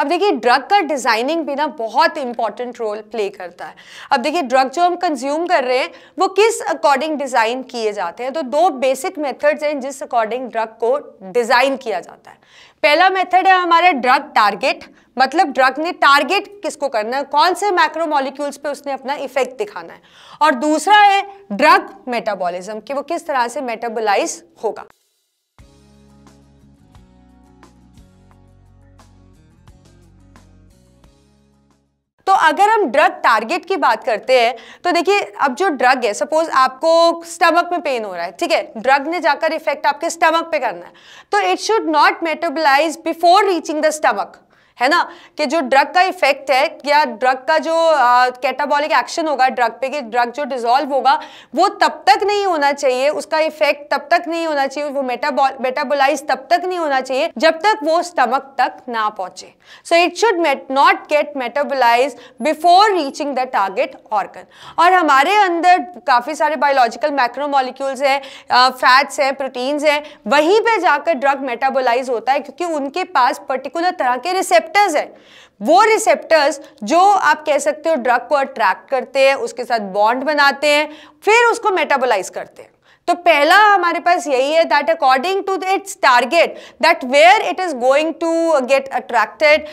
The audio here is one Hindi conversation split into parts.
अब देखिए ड्रग का डिजाइनिंग भी ना बहुत इंपॉर्टेंट रोल प्ले करता है अब देखिए ड्रग जो हम कंज्यूम कर रहे हैं वो किस अकॉर्डिंग डिजाइन किए जाते हैं तो दो बेसिक मेथड्स हैं जिस अकॉर्डिंग ड्रग को डिजाइन किया जाता है पहला मेथड है हमारा ड्रग टारगेट मतलब ड्रग ने टारगेट किसको करना है कौन से माइक्रोमोलिक्यूल्स पे उसने अपना इफेक्ट दिखाना है और दूसरा है ड्रग मेटाबॉलिज्म कि वो किस तरह से मेटाबोलाइज होगा अगर हम ड्रग टारगेट की बात करते हैं तो देखिए अब जो ड्रग है सपोज आपको स्टमक में पेन हो रहा है ठीक है ड्रग ने जाकर इफेक्ट आपके स्टमक पे करना है तो it should not metabolise before reaching the stomach है ना कि जो ड्रग का इफेक्ट है या ड्रग का जो कैटाबॉलिक एक्शन होगा ड्रग पे कि ड्रग जो डिजॉल्व होगा वो तब तक नहीं होना चाहिए उसका इफेक्ट तब तक नहीं होना चाहिए वो मेटाबॉल मेटाबोलाइज तब तक नहीं होना चाहिए जब तक वो स्टमक तक ना पहुंचे so it should not get metabolise before reaching the target organ और हमारे अंदर काफ़ी सारे बायोलॉजिकल मैक्रोमोलिक्यूल्स हैं फैट्स हैं प्रोटीन्स हैं वहीं पर जाकर ड्रग मेटाबोलाइज होता है क्योंकि उनके पास पर्टिकुलर तरह के रिसेप्ट रिसेप्टर्स है वो रिसेप्टर्स जो आप कह सकते हो ड्रग को अट्रैक्ट करते हैं उसके साथ बॉन्ड बनाते हैं फिर उसको मेटाबोलाइज करते हैं तो पहला हमारे पास यही है that according to its target that where it is going to get attracted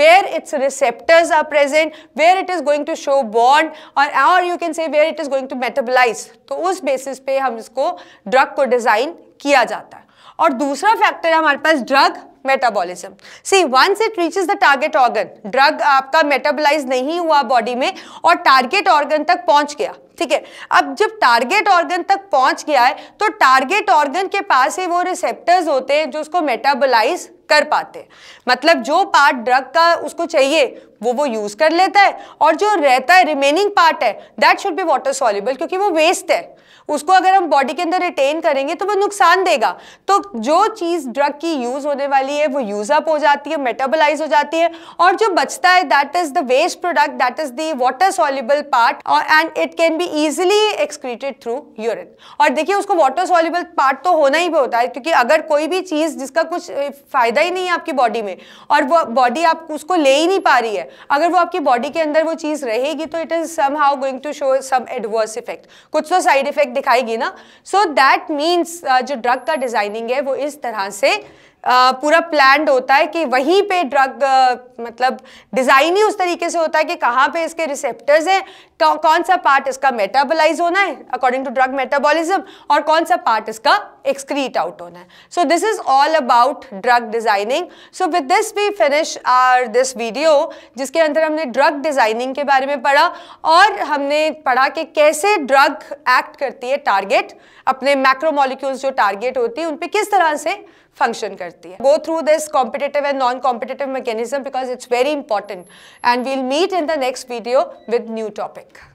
where its receptors are present where it is going to show bond और और you can say where it is going to metabolise तो उस बेसिस पे हम इसको ड्रग को डिजाइन किया जाता है और दूसरा फैक्टर है हमारे पास drug metabolism see once it reaches the target organ drug आपका मेटाबोलाइज नहीं हुआ बॉडी में और टारगेट ऑर्गन तक पहुंच गया ठीक है अब जब टारगेट ऑर्गन तक पहुंच गया है तो टारगेट ऑर्गन के पास ही वो रिसेप्टर्स होते हैं जो उसको मेटाबोलाइज कर पाते मतलब जो पार्ट ड्रग का उसको चाहिए वो वो यूज़ कर लेता है और जो रहता है रिमेनिंग पार्ट है that should be water soluble क्योंकि वो वेस्ट है उसको अगर हम बॉडी के अंदर रिटेन करेंगे तो वो नुकसान देगा तो जो चीज़ ड्रग की यूज़ होने वाली है वो यूज़ अप हो जाती है मेटाबोलाइज हो जाती है और जो बचता है that is the waste product that is the water soluble part और and it can be easily excreted through urine और देखिए उसको वाटर सॉल्यूबल पार्ट तो होना ही होता है क्योंकि अगर कोई भी चीज़ जिसका कुछ फ़ायदा फ़ायदा ही नहीं है आपकी बॉडी में और वो बॉडी आप उसको ले ही नहीं पा रही है अगर वो आपकी बॉडी के अंदर वो चीज़ रहेगी तो it is somehow going to show some adverse effect कुछ तो साइड इफेक्ट दिखाएगी ना सो दैट मीन्स जो ड्रग का डिज़ाइनिंग है वो इस तरह से पूरा प्लान होता है कि वहीं पे ड्रग मतलब डिज़ाइन ही उस तरीके से होता है कि कहाँ पे इसके रिसेप्टर्स हैं कौन सा पार्ट इसका मेटाबोलाइज होना है अकॉर्डिंग टू ड्रग मेटाबॉलिज्म और कौन सा पार्ट इसका एक्सक्रीट आउट होना है so this is all about drug designing so with this we finish our this video जिसके अंदर हमने ड्रग डिजाइनिंग के बारे में पढ़ा और हमने पढ़ा कि कैसे ड्रग एक्ट करती है टारगेट अपने मैक्रोमोलिक्यूल्स जो टारगेट होती है उन पर किस तरह से फंक्शन करती है go through this competitive and non competitive mechanism because it's very important and we'll meet in the next video with new topic